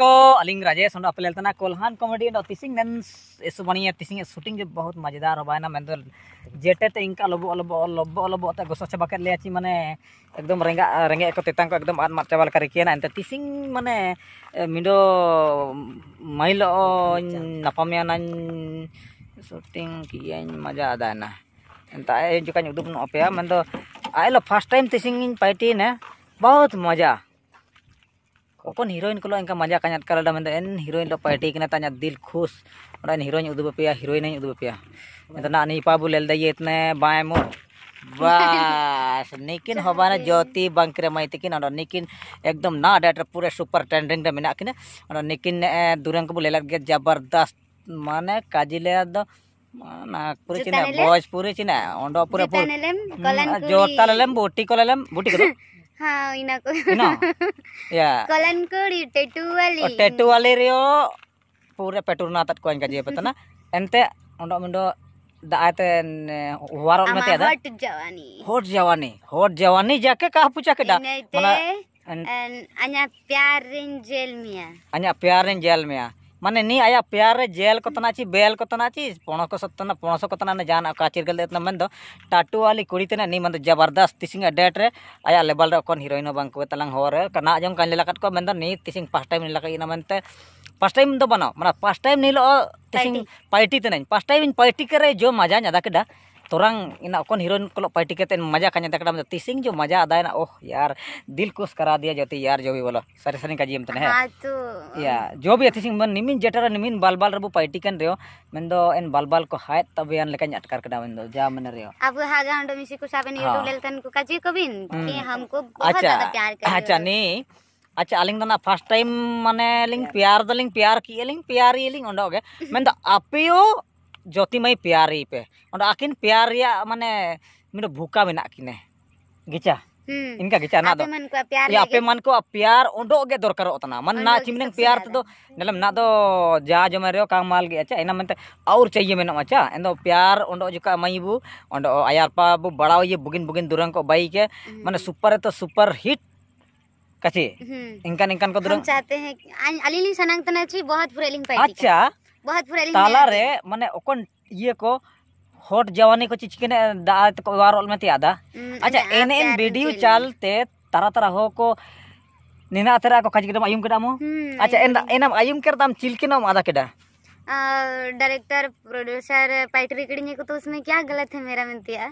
को अली राजेश अपने Kolhan comedy and तिसिंग नन एसु बनिए तिसिंग शूटिंग बहुत मजेदार हवाना मैं जेटे ते तो इनका लबो लोबो लबो लोबो ते गोसो चाबा कर लिया ची मैंने एकदम रेंगा रेंगे को तो तेतांग को एकदम आत्मा चाबा कर तो किया एनते तीसिंग मैंने मिडो माइल नापामिया शूटिंग किया मजा आदा ना एंता जो का उदुम नोपया मैं तो फर्स्ट टाइम तीसिंग पाइटी ने बहुत मजा अपन हिरोइन को इनका मजा का झटका लड़ा मैं इन हीरोइन लो पार्टी के ना दिल खुश और इन हीरोइन उदू पे हीरोइन उदू पे इतना नीपा बोले दिए इतने बाय मोड़ बस निकिन हो हबाना ज्योति बंकरे मई तकिन और निकिन एकदम ना डेट पूरे सुपर ट्रेंडिंग रे मेना किन और निकिन दुरंग बोले लगे जबरदस्त माने काजिले दो नागपुर चिना भोजपुरी चिना ओंडो पूरे पूरे जोता लेलेम बोटी को लेलेम बोटी को हाँ इना को इना या कलन कुड़ी टैटू वाली टेटू वाली रियो पूरे पेटूर ना तट कोइन कजिए पतना एनते उंडो मुंडो दायते वारो मते अदा होट जवानी होट जवानी होट जवानी जाके कहाँ पूछा के डा मतलब अन्य प्यार रिन जेल मिया अन्य प्यार रिन जेल मिया माने नी आया प्यार रे जेल को तना तो ची बेल को तना तो ची पणक सतना तो पणस तना ने जान काचिर गल इतना मन दो टाटू वाली कुड़ी तना नी मन दो जबरदस्त तिसिंग डेट रे आया लेवल रे कोन हीरोइन बंक को तलंग हो रे कना जम कान लेला कट को मन दो नी तिसिंग पास टाइम लेला इना मन ते पास टाइम दो बनाओ माने पास टाइम नीलो तिसिंग पार्टी तेना पास टाइम इन पार्टी करे जो मजा न्यादा केडा तुरंग इना कौन हीरोइन को पार्टी कहते मजा का जाता कड़ा तीसिंग जो मजा आता है ना ओह यार दिल खुश करा दिया जाती यार जो भी बोलो सारे सनी का जी हमते हाँ तो या जो भी तीसिंग मन निमिन जेटर निमिन बाल बाल रबू पार्टी कर रहे हो मैं तो इन बाल बाल को हाय तब यान लेकर अटकार कर मन दो जा मन रियो अब हागा हम मिसी को साबे यूट्यूब लेलतन को काजी को बिन हमको बहुत ज्यादा प्यार कर अच्छा नहीं अच्छा अलिंग दना फर्स्ट टाइम माने लिंग प्यार दलिंग प्यार की लिंग प्यार ये लिंग ओंडा हो गया मैं तो आप ही ᱡᱚᱛᱤᱢᱟᱹᱭ ᱯᱮᱭᱟᱨᱤ पे ᱚᱸᱰᱮ ᱟᱹᱠᱤᱱ माने मिनो भूका ᱢᱤᱫᱴᱮᱱ ᱵᱷᱩᱠᱟ ᱢᱮᱱᱟᱜ इनका गिचा ना आपे मन को प्यार ओडो दरकार होतना मन ना चिमने प्यार तो नलम ना दो जा जो मेरे का माल गे अच्छा इना मनते तो और चाहिए मेनो अच्छा एंदो प्यार ओडो जुका मईबू ओडो आयारपा बु बड़ा ये बुगिन बुगिन दुरंग को बाई के हम्म। माने सुपर तो सुपर हिट कचे हम्म। इनका इनका को दुरंग चाहते हैं अलीलिंग सनांग तना तो छी बहुत फुरेलिंग पाई अच्छा ᱛᱟᱞᱟᱨᱮ माने ᱚᱠᱚᱱ ये को हॉट जवानी को चिकन वार में यादा अच्छा एन एन वीडियो चालते तरह तरह हो को निना तरह को काज आयुम के दामो अच्छा एन एनम आयुम के दाम चिलकिन हम के दा डायरेक्टर प्रोड्यूसर पाइटरी किड़ने को तो उसमें क्या गलत है मेरा मिनतिया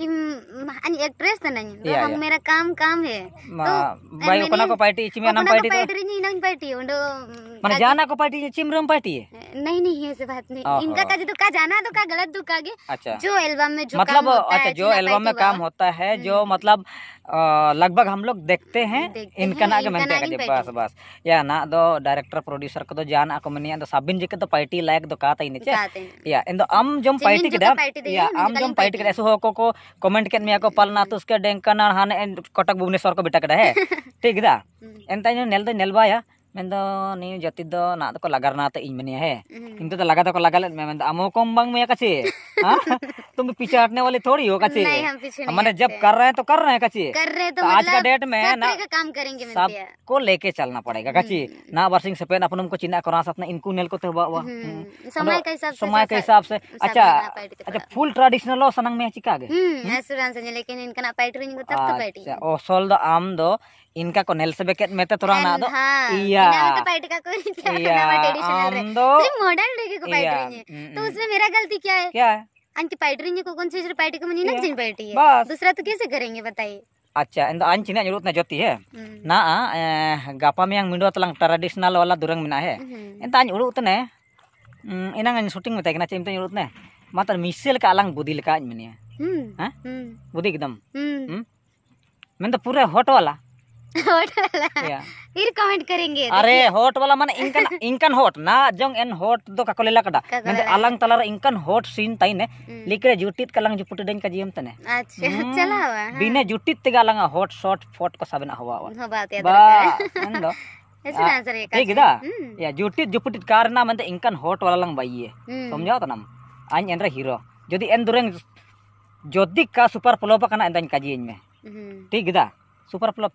कि एक्ट्रेस तो नहीं तो हम मेरा काम काम है तो भाई कोना को पार्टी इच में नाम पार्टी तो पार्टी नहीं नाम पार्टी उंडो माने जाना को पार्टी है चिमरम पार्टी है नहीं नहीं ऐसे बात नहीं इनका का तो का जाना तो का गलत दुका तो के अच्छा जो एल्बम में जो मतलब अच्छा जो एल्बम में काम होता है हम्म। जो मतलब लगभग हम लोग देखते हैं हम्म, इनका ना के का बस बस या ना दो डायरेक्टर प्रोड्यूसर को तो जाना को मनिया तो सबिन जी के तो पार्टी लायक तो का तई नीचे या इन दो हम जो पार्टी के या हम जो पार्टी के ऐसे हो को को कमेंट के मिया को पलना तो उसके डेंकना हाने कटक भुवनेश्वर को बेटा बिटक है ठीक दा हम्म। एंता नेल तो नेल जाति ᱱᱤᱭᱟᱹ ᱡᱟᱹᱛᱤ ᱫᱚ ᱱᱟᱜ लगा ᱞᱟᱜᱟ ᱨᱮᱱᱟ ᱛᱮ कम बांग तुम पीछे हटने वाले थोड़ी हो कचे नहीं मैंने जब कर रहे हैं तो कर रहे हैं कचे तो, आज का डेट में ना काम करेंगे सबको लेके चलना पड़ेगा कचे ना बरसिंग से पेन अपन हमको चिन्ह करा इनको नेल को समय के हिसाब से अच्छा अच्छा फुल ट्रेडिशनल सनंग में चिका गए लेकिन इनका आम दो इनका को नेल से बेकेट में तो थोड़ा ना दो उसने मेरा गलती क्या है क्या है अंक को कौन सी पैटी को मुझे ना चीन पैटी है दूसरा तो कैसे करेंगे बताइए अच्छा इन आज चीन जरूरत ना जोती है ना गापा में मिडो तलंग ट्रेडिशनल वाला दुरंग में है इन आज उड़ूतने इना शूटिंग में तकना चिमते उड़ूतने मात्र मिसेल का अलग बुदी लेका आज बुदी एकदम मैं तो पूरे हॉट वाला होट वाला फिर कमेंट करेंगे अरे वाला माने इनकन इनकन ना जो एन होट दो तो काको लेला कड़ा अलंग तलर इनकन होट सीन ताइने लिकरे जुटित कलंग जुपुटे डेन का जियम तने अच्छा hmm. चला हुआ हाँ। बिने जुटित ते गलंग होट शॉट फोट को सबना हवा बात ठीक है hmm. Hmm. या जुटित जुपुटित कारना मेंदे इनकन होट वाला लंग बाइए समझाओ तो नाम आइन एनरे हीरो जदि एन दुरेंग जदि का सुपर प्लॉप कना एंदा में ठीक है super flop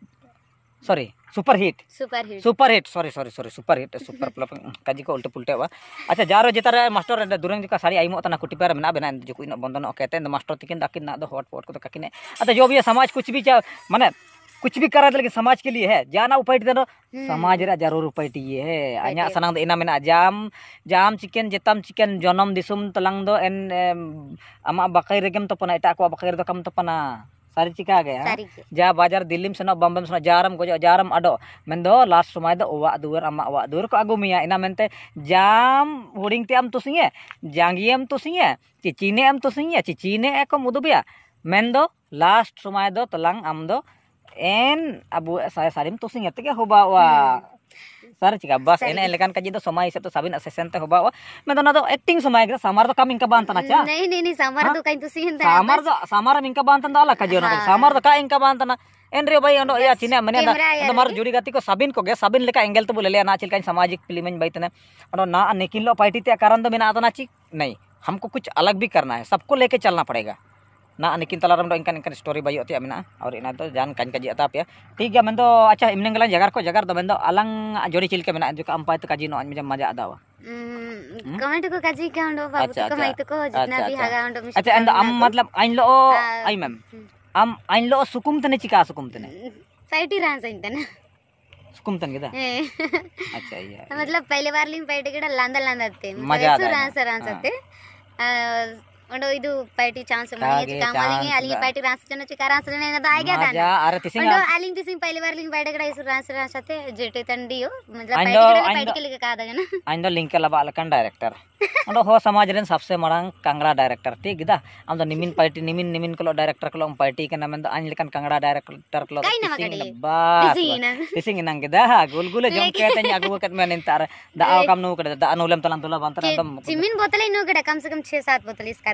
sorry super hit super hit super hit sorry sorry sorry super hit super flop काजी को उल्टे पुल्टे हुआ अच्छा जारो जेतार मास्टर दुरंग जी का सारी आईमो तना कुटी पर मेना बेना जो कोई बंधन कहते हैं मास्टर तिकिन दाकिन ना दो हॉट पॉट को तो काकिने अच्छा जो भी है समाज कुछ भी माने कुछ भी करा लेकिन समाज के लिए है जाना उपाय दो समाज रे जरूर उपाय ये है अन्या सना इना मेना जाम जाम चिकन जेतम चिकन जनम दिसुम तलंग दो एन अमा बकाई तो पना इटा को बकाई रे दो कम पना ᱥᱟᱹᱨᱤ ᱪᱤᱠᱟ ᱜᱮ ᱡᱟ ᱵᱟᱡᱟᱨ ᱫᱤᱞᱞᱤᱢ ᱥᱮᱱᱚᱜ ᱵᱚᱢᱵᱮᱢ ᱥᱮᱱᱚᱜ ᱡᱟᱨᱮᱢ ᱜᱚᱡᱚᱜ ᱡᱟᱨᱮᱢ ᱟᱰᱚᱜ ᱢᱮᱱᱫᱚ ᱞᱟᱥᱴ ᱥᱚᱢᱚᱭ ᱫᱚ ᱚᱣᱟᱜ ᱫᱩᱣᱟᱹᱨ ᱟᱢᱟᱜ ᱚᱣᱟᱜ ᱫᱩᱣᱟᱹᱨ ᱠᱚ ᱟᱹᱜᱩ ᱢᱮᱭᱟ ᱤᱱᱟ ᱢᱮᱱᱛᱮ ᱡᱟᱢ ᱦᱩᱰᱤᱝ ᱛᱮ ᱟᱢ ᱛᱩᱥᱤᱧᱮ ᱡᱟᱸᱜᱤᱭᱮᱢ ᱛᱩᱥᱤᱧᱮ ᱪᱤᱪᱤᱱᱮ ᱮᱢ ᱛᱩᱥᱤᱧᱮ ᱪᱤᱪᱤᱱᱮ ᱮᱠᱚᱢ ᱩᱫᱩᱵᱮᱭᱟ ᱢᱮᱱᱫᱚ ᱞᱟᱥᱴ ᱥᱚᱢᱚᱭ ᱫᱚ ᱛᱟᱞᱟᱝ ᱟᱢ ᱫᱚ ᱮᱱ ᱟᱵᱚ ᱥᱟᱭ ᱥᱟᱨᱤᱢ ᱛᱩᱥᱤᱧ ᱛᱮᱜᱮ ᱦᱚᱵᱟᱣᱟ सर चिका बस इन का जी समय हिसाब तो सभी सेशन ते हबा में एक्टिंग समय सामार तो कम इनका बनता चा नहीं नहीं सामार तो कहीं तो सीन था सामार तो सामार इनका बनता तो अलग का जी सामार तो का इनका बनता एनरे भाई अंडो या चिने मने तो मार जुड़ी गति को सबिन को गे सबिन लेका एंगल तो बोले ले ना चिल काई सामाजिक फिल्म में बैठने अंडो ना निकिलो पार्टी ते कारण तो बिना आदना ची नहीं हमको कुछ अलग भी करना है सबको लेके चलना पड़ेगा ना निकिन ताला ᱨᱮᱢ ᱫᱚ ᱤᱱᱠᱟᱱ ᱤᱱᱠᱟᱱ ᱥᱴᱳᱨᱤ ᱵᱟᱭᱚᱜ ᱛᱮᱭᱟᱜ ᱢᱮᱱᱟᱜᱼᱟ ᱟᱨ ᱤᱱᱟ ᱫᱚ ᱡᱟᱱ ᱠᱟᱱ ᱠᱟᱡᱤ ᱟᱛᱟ ᱯᱮᱭᱟ ᱴᱷᱤᱠ ᱜᱮᱭᱟ ᱢᱮᱱᱫᱚ ᱟᱪᱪᱷᱟ ᱤᱢᱱᱮ ᱜᱮᱞᱟᱝ ᱡᱟᱜᱟᱨ ᱠᱚ ᱡᱟᱜᱟᱨ ᱫᱚ ᱢᱮᱱᱫᱚ ᱟᱞᱟᱝ ᱡᱚᱨᱤ ᱪᱤᱞᱠᱟ ᱢᱮᱱᱟᱜᱼᱟ ᱡᱚᱠᱟ ᱟᱢᱯᱟᱭ ᱛᱚ ᱠᱟᱡᱤ ᱱᱚ ᱟᱡ ᱢᱟᱡᱟ ᱟᱫᱟᱣᱟ कमेंट को काजी का उंडो बाबू को मैं तो को जितना भी हागा उंडो मिस अच्छा एंड हम मतलब आइन लो आई मैम हम आइन लो सुकुम तने चिका सुकुम तने साइटी रान साइन तने सुकुम तन गेदा अच्छा ये मतलब पहले बार लिम पैटे केड़ा लांदा लांदा थे मजा आ रहा रान सरान सते ಉಂಡು ಇದು ಚಾನ್ಸ್ ಮನೆಗೆ ಬಾರ್ ಜೆಟೆ ತಂಡಿಯೋ ಜನ ಅಂದೋ ಲಿಂಕ್ ಎಲ್ಲ ಬಾಲಕನ್ ಡೈರೆಕ್ಟರ್ समाज सबसे मड़ांग कांगड़ा डायरेक्टर ठीक दा निमिन पार्टी निमिन निमिन को डायरेक्टर को पार्टी के नाम लेकिन कांगड़ा डायरेक्टर को बस तिसिंग तुला बंतर एकदम बोतल कम से कम 6 7 बोतल इसका